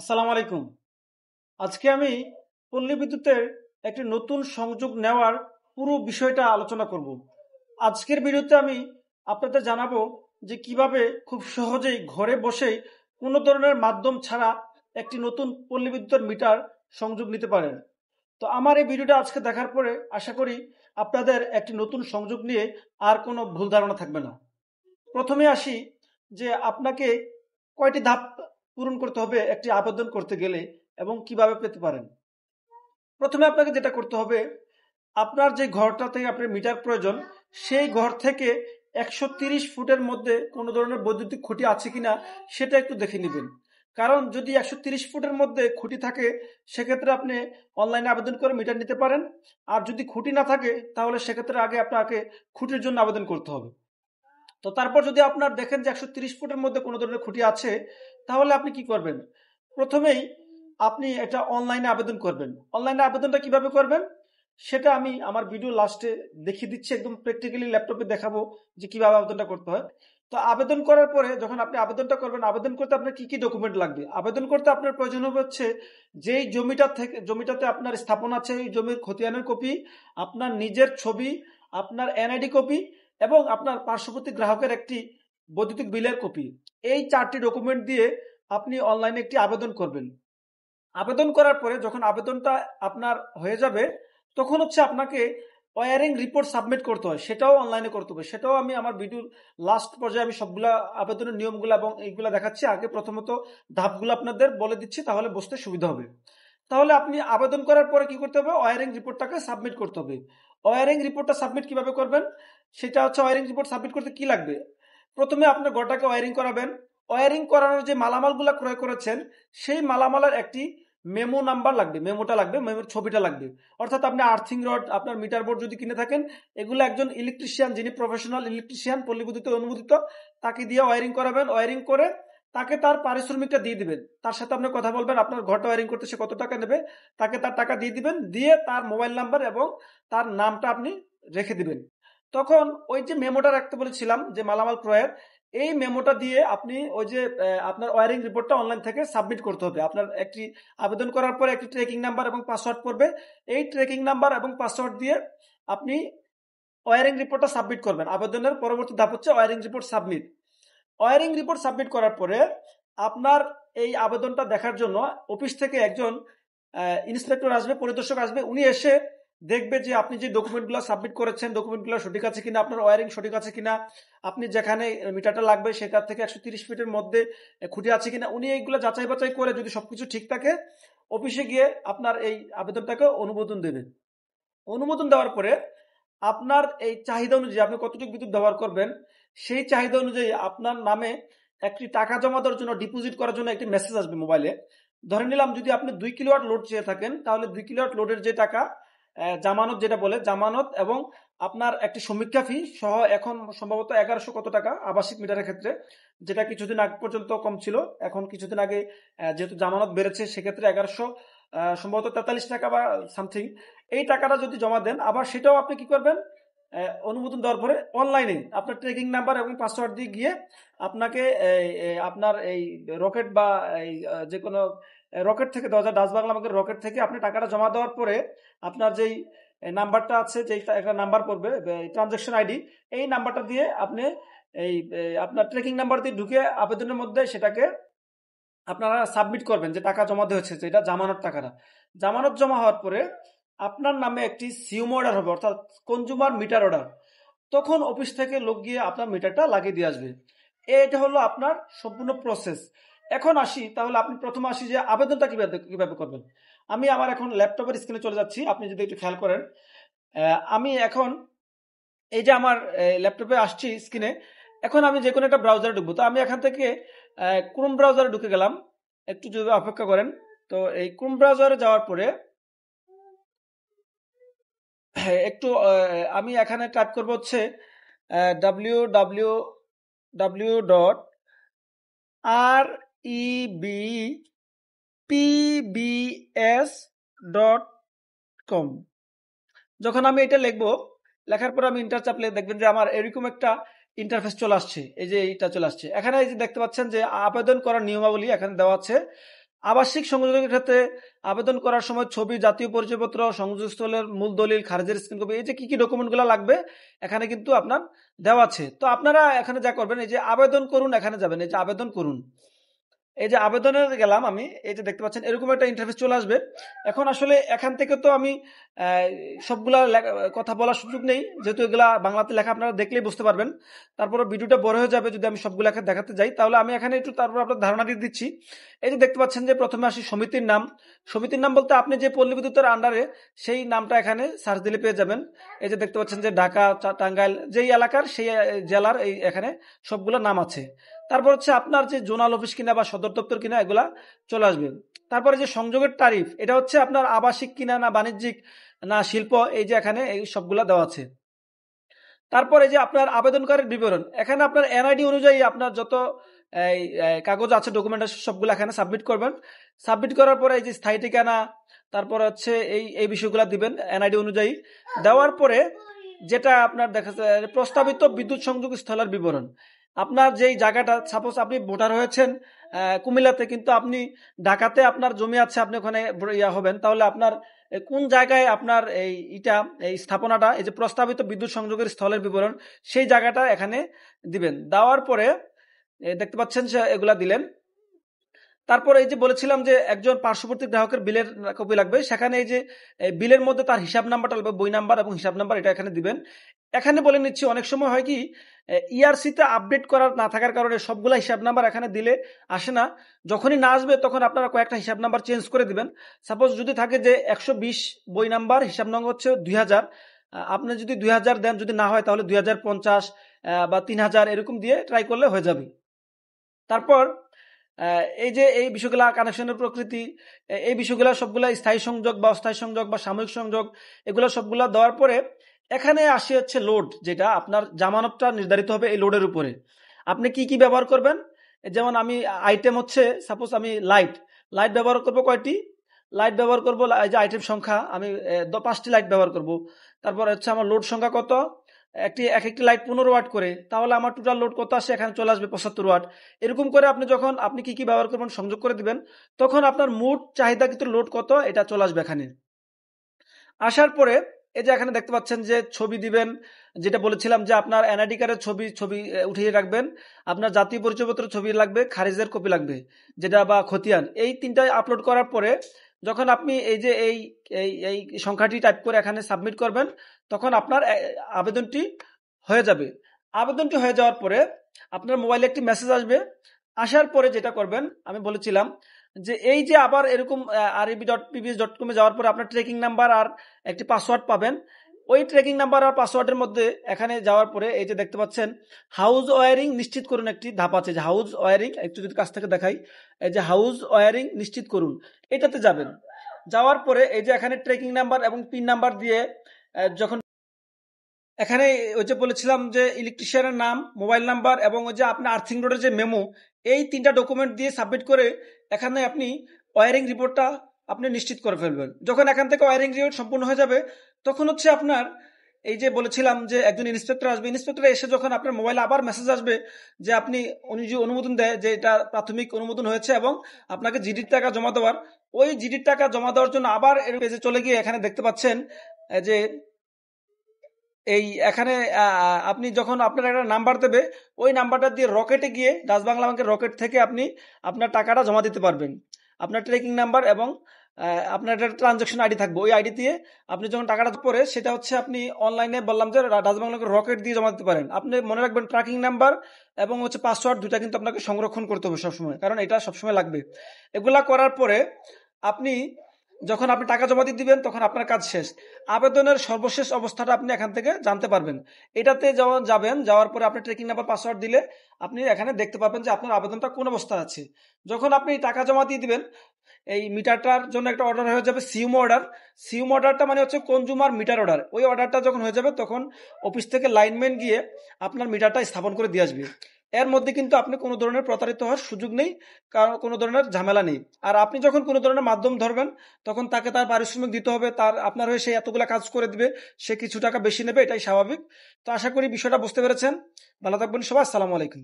আসসালামু আলাইকুম আজকে আমি পল্লী বিদ্যুতের একটি নতুন সংযোগ নেওয়ার পুরো বিষয়টা আলোচনা করব আজকের ভিডিওতে আমি আপনাদের জানাবো যে কিভাবে খুব সহজেই ঘরে বসেই কোনো ধরনের মাধ্যম ছাড়া একটি নতুন পল্লী বিদ্যুতের মিটার সংযোগ নিতে পারেন তো আমার এই ভিডিওটা আজকে দেখার পরে আশা করি আপনাদের একটি নতুন সংযোগ নিয়ে আর কোনো ভুল ধারণা থাকবে না প্রথমে আসি যে আপনাকে কয়টি ধাপ পূরণ করতে হবে একটি আবেদন করতে গেলে এবং কিভাবে পেতে পারেন প্রথমে আপনাকে যেটা করতে হবে আপনার যে ঘরটা থেকে আপনার মিটার প্রয়োজন সেই ঘর থেকে একশো ফুটের মধ্যে কোনো ধরনের বৈদ্যুতিক খুঁটি আছে কিনা সেটা একটু দেখে নেবেন কারণ যদি একশো ফুটের মধ্যে খুঁটি থাকে সেক্ষেত্রে আপনি অনলাইনে আবেদন করে মিটার নিতে পারেন আর যদি খুঁটি না থাকে তাহলে সেক্ষেত্রে আগে আপনাকে খুঁটির জন্য আবেদন করতে হবে তো তারপর যদি আপনার দেখেন যে একশো ফুটের মধ্যে কোনো ধরনের খুঁটি আছে তাহলে আপনি কি করবেন প্রথমেই আপনি এটা অনলাইনে আবেদন করবেন অনলাইনে আবেদনটা কিভাবে করবেন সেটা আমি আমার ভিডিও লাস্টে দেখিয়ে দিচ্ছি একদম প্র্যাকটিক্যালি ল্যাপটপে দেখাবো যে কিভাবে আবেদনটা করতে হয় তো আবেদন করার পরে যখন আপনি আবেদনটা করবেন আবেদন করতে আপনার কি কি ডকুমেন্ট লাগবে আবেদন করতে আপনার প্রয়োজন হবে হচ্ছে যেই জমিটা থেকে জমিটাতে আপনার স্থাপন আছে এই জমির খতিয়ানের কপি আপনার নিজের ছবি আপনার এনআইডি কপি এবং আপনার পার্শ্ববর্তী গ্রাহকের একটি বৈদ্যুতিক বিলের কপি এই চারটি ডকুমেন্ট দিয়ে আপনি অনলাইনে একটি আবেদন করবেন আবেদন করার পরে যখন আবেদনটা আপনার হয়ে যাবে তখন হচ্ছে আপনাকে ওয়ারিং রিপোর্ট সাবমিট করতে হয় সেটাও অনলাইনে করতে হবে সেটাও আমি আমার ভিডিওর লাস্ট পর্যায়ে আমি সবগুলা আবেদনের নিয়মগুলো এবং এইগুলো দেখাচ্ছি আগে প্রথমত ধাপগুলো আপনাদের বলে দিচ্ছি তাহলে বুঝতে সুবিধা হবে তাহলে আপনি আবেদন করার পরে কি করতে হবে ওয়ারিং রিপোর্টটাকে সাবমিট করতে হবে ওয়ারিং রিপোর্টটা সাবমিট কিভাবে করবেন সেটা হচ্ছে ওয়ারিং রিপোর্ট সাবমিট করতে কি লাগবে প্রথমে আপনার গোটাকে ওয়ারিং করাবেন ওয়ারিং করানোর যে মালামালগুলো ক্রয় করেছেন সেই মালামালের একটি মেমো নাম্বার লাগবে মেমোটা লাগবে মেমোর ছবিটা লাগবে অর্থাৎ আপনি আর্থিং রড আপনার মিটার বোর্ড যদি কিনে থাকেন এগুলো একজন ইলেকট্রিশিয়ান যিনি প্রফেশনাল ইলেকট্রিশিয়ান পল্লীবিদ্যুতে অনুমোদিত তাকে দিয়ে ওয়ারিং করাবেন ওয়ারিং করে তাকে তার পারিশ্রমিকটা দিয়ে দিবেন তার সাথে আপনি কথা বলবেন আপনার ঘরটা ওয়ারিং করতে সে কত টাকা নেবে তাকে তার টাকা দিয়ে দিবেন দিয়ে তার মোবাইল নাম্বার এবং তার নামটা আপনি রেখে দিবেন তখন ওই যে মেমোটা রাখতে বলেছিলাম যে মালামাল ক্রয়ের এই মেমোটা দিয়ে আপনি ওই যে আপনার ওয়ারিং রিপোর্টটা অনলাইন থেকে সাবমিট করতে হবে আপনার একটি আবেদন করার পরে একটি ট্রেকিং নাম্বার এবং পাসওয়ার্ড পড়বে এই ট্রেকিং নাম্বার এবং পাসওয়ার্ড দিয়ে আপনি ওয়ারিং রিপোর্টটা সাবমিট করবেন আবেদনের পরবর্তী ধাপ হচ্ছে wiring report submit wiring report submit করার পরে আপনার এই আবেদনটা দেখার জন্য অফিস থেকে একজন ইন্সপেক্টর আসবে পরিদর্শক আসবে উনি এসে দেখবে যে আপনি যে ডকুমেন্টগুলো সাবমিট করেছেন ডকুমেন্টগুলো সঠিক আছে কিনা আপনার ওয়ারিং সঠিক আছে কিনা আপনি যেখানে মিটারটা লাগবে সেটার থেকে একশো তিরিশ ফিটের মধ্যে খুঁটি আছে কিনা উনি এইগুলো যাচাই বাছাই করে যদি সবকিছু ঠিক থাকে অফিসে গিয়ে আপনার এই আবেদনটাকে অনুমোদন দেবে অনুমোদন দেওয়ার পরে আপনার এই চাহিদা অনুযায়ী আপনি কতটুকু বিদ্যুৎ ব্যবহার করবেন সেই চাহিদা অনুযায়ী আপনার নামে একটি টাকা জমা দেওয়ার জন্য ডিপোজিট করার জন্য একটি মেসেজ আসবে মোবাইলে ধরে নিলাম যদি আপনি দুই কিলোয়াট লোড চেয়ে থাকেন তাহলে দুই কিলোয়াট লোডের যে টাকা জামানত যেটা বলে জামানত এবং আপনার একটি সমীক্ষা ফি সহ এখন সম্ভবত এগারোশো কত টাকা আবাসিক মিটারের ক্ষেত্রে যেটা কিছুদিন আগ পর্যন্ত কম ছিল এখন কিছুদিন আগে যেহেতু জামানত বেড়েছে সেক্ষেত্রে এগারোশো সম্ভবত তেতাল্লিশ টাকা বা সামথিং এই টাকাটা যদি জমা দেন আবার সেটাও আপনি কি করবেন অনুমোদন দেওয়ার পরে অনলাইনে আপনার ট্রেকিং নাম্বার এবং পাসওয়ার্ড দিয়ে গিয়ে আপনাকে আপনার এই রকেট বা এই যে কোনো রকেট থেকে দশ হাজার বাংলা আমাকে রকেট থেকে আপনি টাকাটা জমা দেওয়ার পরে আপনার যেই নাম্বারটা আছে যে একটা নাম্বার পড়বে ট্রানজ্যাকশন আইডি এই নাম্বারটা দিয়ে আপনি এই আপনার ট্রেকিং নাম্বার দিয়ে ঢুকে আবেদনের মধ্যে সেটাকে আপনারা সাবমিট করবেন যে টাকা জমা হয়েছে যেটা জামানত টাকাটা জামানত জমা হওয়ার পরে আপনার নামে একটি সিউম অর্ডার হবে অর্থাৎ কনজুমার মিটার অর্ডার তখন অফিস থেকে লোক গিয়ে আপনার মিটারটা লাগিয়ে দিয়ে আসবে এটা হলো আপনার সম্পূর্ণ প্রসেস এখন আসি তাহলে আপনি প্রথমে আসি যে আবেদনটা কীভাবে কীভাবে করবেন আমি আমার এখন ল্যাপটপের স্ক্রিনে চলে যাচ্ছি আপনি যদি একটু খেয়াল করেন আমি এখন এই যে আমার ল্যাপটপে আসছি স্ক্রিনে এখন আমি যে কোনো একটা ব্রাউজারে ঢুকবো তো আমি এখান থেকে ক্রোম ব্রাউজারে ঢুকে গেলাম একটু যদি অপেক্ষা করেন তো এই ক্রোম ব্রাউজারে যাওয়ার পরে হ্যাঁ, একটু আমি এখানে টাইপ করব হচ্ছে W W W dot R E B PBS dot com যখন আমি এটা লিখব লেখার পর আমি ইন্টার চাপলে দেখবেন যে আমার এরকম একটা ইন্টারফেস চলে আসছে এই যে এটা চলে আসছে এখানে এই যে দেখতে পাচ্ছেন যে আবেদন করার নিয়মাবলী এখানে দেওয়া আছে আবাসিক সংযোগের ক্ষেত্রে আবেদন করার সময় ছবি জাতীয় পরিচয়পত্র সংযোগস্থলের মূল দলিল খারিজের স্ক্রিন কপি এই যে কি কি ডকুমেন্টগুলো লাগবে এখানে কিন্তু আপনার দেওয়া আছে তো আপনারা এখানে যা করবেন এই যে আবেদন করুন এখানে যাবেন এই যে আবেদন করুন এই যে আবেদনে গেলাম আমি এই যে দেখতে পাচ্ছেন এরকম একটা ইন্টারভিউ চলে আসবে এখন আসলে এখান থেকে তো আমি সবগুলা কথা বলার সুযোগ নেই যেহেতু এগুলা বাংলাতে লেখা আপনারা দেখলেই বুঝতে পারবেন তারপরে ভিডিওটা বড় হয়ে যাবে যদি আমি সবগুলো এখানে দেখাতে যাই তাহলে আমি এখানে একটু তারপর আপনার ধারণা দিয়ে দিচ্ছি এই যে দেখতে পাচ্ছেন যে প্রথমে আসি সমিতির নাম সমিতির নাম বলতে আপনি যে পল্লী বিদ্যুতের আন্ডারে সেই নামটা এখানে সার্চ দিলে পেয়ে যাবেন এই যে দেখতে পাচ্ছেন যে ঢাকা টাঙ্গাইল যেই এলাকার সেই জেলার এই এখানে সবগুলো নাম আছে তারপর হচ্ছে আপনার যে জোনাল অফিস কিনা বা সদর দপ্তর কিনা এগুলা চলে আসবে তারপরে যে সংযোগের তারিফ এটা হচ্ছে আপনার আবাসিক কিনা না বাণিজ্যিক না শিল্প এই যে এখানে এই সবগুলা দেওয়া আছে তারপরে যে আপনার আবেদনকারীর বিবরণ এখানে আপনার এনআইডি অনুযায়ী আপনার যত এই কাগজ আছে ডকুমেন্ট আছে সবগুলো এখানে সাবমিট করবেন সাবমিট করার পরে এই যে স্থায়ী ঠিকানা তারপর হচ্ছে এই এই বিষয়গুলো দিবেন এনআইডি অনুযায়ী দেওয়ার পরে যেটা আপনার দেখা যায় প্রস্তাবিত বিদ্যুৎ সংযোগ স্থলের বিবরণ আপনার যেই জায়গাটা সাপোজ আপনি ভোটার হয়েছেন কুমিল্লাতে কিন্তু আপনি ঢাকাতে আপনার জমি আছে আপনি ওখানে ইয়া হবেন তাহলে আপনার কোন জায়গায় আপনার এই ইটা এই স্থাপনাটা এই যে প্রস্তাবিত বিদ্যুৎ সংযোগের স্থলের বিবরণ সেই জায়গাটা এখানে দিবেন দেওয়ার পরে দেখতে পাচ্ছেন এগুলা দিলেন তারপর এই যে বলেছিলাম যে একজন পার্শ্ববর্তী গ্রাহকের বিলের কপি লাগবে সেখানে এই যে বিলের মধ্যে তার হিসাব নাম্বারটা লাগবে বই নাম্বার এবং হিসাব নাম্বার এটা এখানে দিবেন এখানে বলে নিচ্ছি অনেক সময় হয় কি ইআরসিতে আপডেট করার না থাকার কারণে সবগুলা হিসাব নাম্বার এখানে দিলে আসে না যখনই না আসবে তখন আপনারা কয়েকটা হিসাব নাম্বার চেঞ্জ করে দিবেন সাপোজ যদি থাকে যে একশো বই নাম্বার হিসাব নম্বর হচ্ছে দুই আপনি যদি দুই দেন যদি না হয় তাহলে দুই বা তিন এরকম দিয়ে ট্রাই করলে হয়ে যাবে তারপর এই যে এই বিষয়গুলা কানেকশনের প্রকৃতি এই বিষয়গুলা সবগুলা স্থায়ী সংযোগ বা অস্থায়ী সংযোগ বা সাময়িক সংযোগ এগুলো সবগুলা দেওয়ার পরে এখানে আসি হচ্ছে লোড যেটা আপনার জামানতটা নির্ধারিত হবে এই লোডের উপরে আপনি কি কি ব্যবহার করবেন যেমন আমি আইটেম হচ্ছে সাপোজ আমি লাইট লাইট ব্যবহার করব কয়টি লাইট ব্যবহার করবো যে আইটেম সংখ্যা আমি পাঁচটি লাইট ব্যবহার করব তারপর হচ্ছে আমার লোড সংখ্যা কত একটি এক একটি লাইট পনেরো ওয়াট করে তাহলে আমার টোটাল লোড কত আসে এখানে চলে আসবে পঁচাত্তর ওয়াট এরকম করে আপনি যখন আপনি কি কি ব্যবহার করবেন সংযোগ করে দিবেন তখন আপনার মোট চাহিদা কিন্তু লোড কত এটা চলে আসবে এখানে আসার পরে এই যে এখানে দেখতে পাচ্ছেন যে ছবি দিবেন যেটা বলেছিলাম যে আপনার এনআইডি কার্ডের ছবি ছবি উঠিয়ে রাখবেন আপনার জাতীয় পরিচয়পত্র ছবি লাগবে খারিজের কপি লাগবে যেটা বা খতিয়ান এই তিনটা আপলোড করার পরে যখন আপনি এই যে এই এই সংখ্যাটি টাইপ করে এখানে সাবমিট করবেন তখন আপনার আবেদনটি হয়ে যাবে আবেদনটি হয়ে যাওয়ার পরে আপনার মোবাইলে একটি মেসেজ আসবে আসার পরে যেটা করবেন আমি বলেছিলাম যে এই যে আবার এরকম আরবি ডট পিবিএস ডট কমে যাওয়ার পরে আপনার ট্রেকিং নাম্বার আর একটি পাসওয়ার্ড পাবেন ওই ট্রেকিং নাম্বার আর পাসওয়ার্ডের মধ্যে এখানে যাওয়ার পরে এই যে দেখতে পাচ্ছেন হাউস ওয়ারিং নিশ্চিত করুন একটি ধাপ আছে যে হাউস ওয়ারিং একটু যদি কাছ থেকে দেখাই এই যে হাউস ওয়ারিং নিশ্চিত করুন এটাতে যাবেন যাওয়ার পরে এই যে এখানে ট্রেকিং নাম্বার এবং পিন নাম্বার দিয়ে যখন এখানে ওই যে বলেছিলাম যে ইলেকট্রিশিয়ানের নাম মোবাইল নাম্বার এবং ওই যে আপনার আর্থিং রোডের যে মেমো এই তিনটা ডকুমেন্ট দিয়ে সাবমিট করে এখানে আপনি ওয়ারিং রিপোর্টটা আপনি নিশ্চিত করে ফেলবেন যখন এখান থেকে ওয়ারিং রিপোর্ট সম্পূর্ণ হয়ে যাবে তখন হচ্ছে আপনার এই যে বলেছিলাম যে একজন ইন্সপেক্টর আসবে ইন্সপেক্টর এসে যখন আপনার মোবাইলে আবার মেসেজ আসবে যে আপনি অনুমোদন দেয় যে এটা প্রাথমিক অনুমোদন হয়েছে এবং আপনাকে জিডির টাকা জমা দেওয়ার ওই জিডির টাকা জমা দেওয়ার জন্য আবার এর পেজে চলে গিয়ে এখানে দেখতে পাচ্ছেন যে এই এখানে আপনি যখন আপনার একটা নাম্বার দেবে ওই নাম্বারটা দিয়ে রকেটে গিয়ে ডাচ বাংলা ব্যাংকের রকেট থেকে আপনি আপনার টাকাটা জমা দিতে পারবেন আপনার ট্রেকিং নাম্বার এবং আপনার একটা ট্রানজাকশন আইডি থাকবে ওই আইডি দিয়ে আপনি যখন টাকাটা পরে সেটা হচ্ছে আপনি অনলাইনে বললাম যে ডাচবাংলাকে রকেট দিয়ে জমা দিতে পারেন আপনি মনে রাখবেন ট্র্যাকিং নাম্বার এবং হচ্ছে পাসওয়ার্ড দুটা কিন্তু আপনাকে সংরক্ষণ করতে হবে সবসময় কারণ এটা সবসময় লাগবে এগুলা করার পরে আপনি যখন আপনি টাকা জমা দিয়ে দিবেন তখন আপনার কাজ শেষ আবেদনের সর্বশেষ অবস্থাটা আপনি এখান থেকে জানতে পারবেন এটাতে যখন যাবেন যাওয়ার পরে আপনি ট্রেকিং নাম্বার পাসওয়ার্ড দিলে আপনি এখানে দেখতে পাবেন যে আপনার আবেদনটা কোন অবস্থা আছে যখন আপনি টাকা জমা দিয়ে দিবেন এই মিটারটার জন্য একটা অর্ডার হয়ে যাবে সিউম অর্ডার সিউম অর্ডারটা মানে হচ্ছে কনজুমার মিটার অর্ডার ওই অর্ডারটা যখন হয়ে যাবে তখন অফিস থেকে লাইনম্যান গিয়ে আপনার মিটারটা স্থাপন করে দিয়ে আসবে এর মধ্যে কিন্তু আপনি কোনো ধরনের প্রতারিত হওয়ার সুযোগ নেই কারণ কোনো ধরনের ঝামেলা নেই আর আপনি যখন কোনো ধরনের মাধ্যম ধরবেন তখন তাকে তার পারিশ্রমিক দিতে হবে তার আপনার হয়ে সে এতগুলো কাজ করে দিবে সে কিছু টাকা বেশি নেবে এটাই স্বাভাবিক তো আশা করি বিষয়টা বুঝতে পেরেছেন ভালো থাকবেন সবাই আসসালামু আলাইকুম